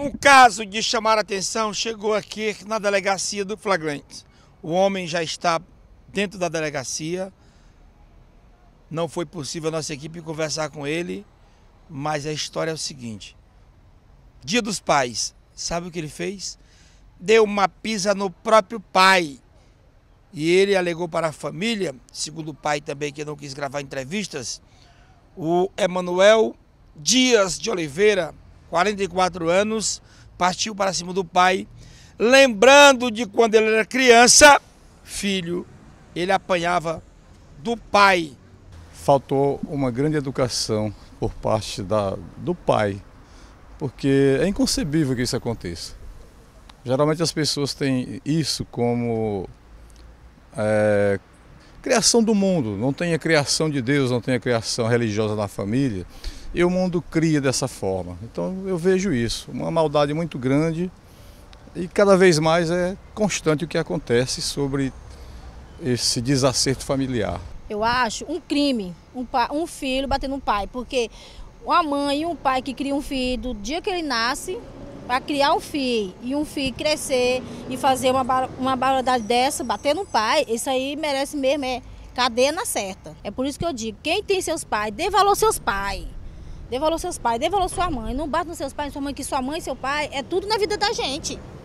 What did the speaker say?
Um caso de chamar a atenção chegou aqui na delegacia do flagrante. O homem já está dentro da delegacia. Não foi possível a nossa equipe conversar com ele, mas a história é o seguinte. Dia dos Pais, sabe o que ele fez? Deu uma pisa no próprio pai. E ele alegou para a família, segundo o pai também que não quis gravar entrevistas, o Emanuel Dias de Oliveira, 44 anos, partiu para cima do pai, lembrando de quando ele era criança, filho, ele apanhava do pai. Faltou uma grande educação por parte da, do pai, porque é inconcebível que isso aconteça. Geralmente as pessoas têm isso como é, criação do mundo, não tem a criação de Deus, não tem a criação religiosa na família e o mundo cria dessa forma. Então eu vejo isso, uma maldade muito grande e cada vez mais é constante o que acontece sobre esse desacerto familiar. Eu acho um crime um, pai, um filho batendo um pai, porque uma mãe e um pai que cria um filho do dia que ele nasce para criar um filho e um filho crescer e fazer uma, uma barbaridade dessa, bater no pai, isso aí merece mesmo é cadeia na certa. É por isso que eu digo, quem tem seus pais, dê valor aos seus pais. Dê valor aos seus pais, dê valor à sua mãe. Não bata nos seus pais, sua mãe, que sua mãe e seu pai é tudo na vida da gente.